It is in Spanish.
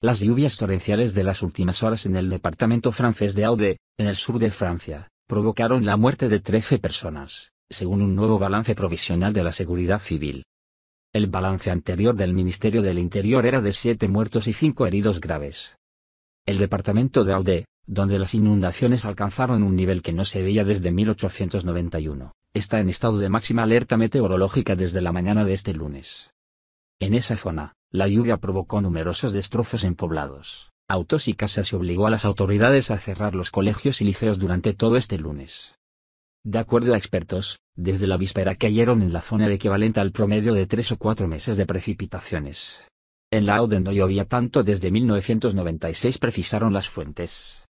Las lluvias torrenciales de las últimas horas en el departamento francés de Aude, en el sur de Francia, provocaron la muerte de 13 personas, según un nuevo balance provisional de la Seguridad Civil. El balance anterior del Ministerio del Interior era de 7 muertos y 5 heridos graves. El departamento de Aude, donde las inundaciones alcanzaron un nivel que no se veía desde 1891, está en estado de máxima alerta meteorológica desde la mañana de este lunes. En esa zona, la lluvia provocó numerosos destrozos en poblados, autos y casas y obligó a las autoridades a cerrar los colegios y liceos durante todo este lunes. De acuerdo a expertos, desde la víspera cayeron en la zona el equivalente al promedio de tres o cuatro meses de precipitaciones. En la Oden no llovía tanto desde 1996 precisaron las fuentes.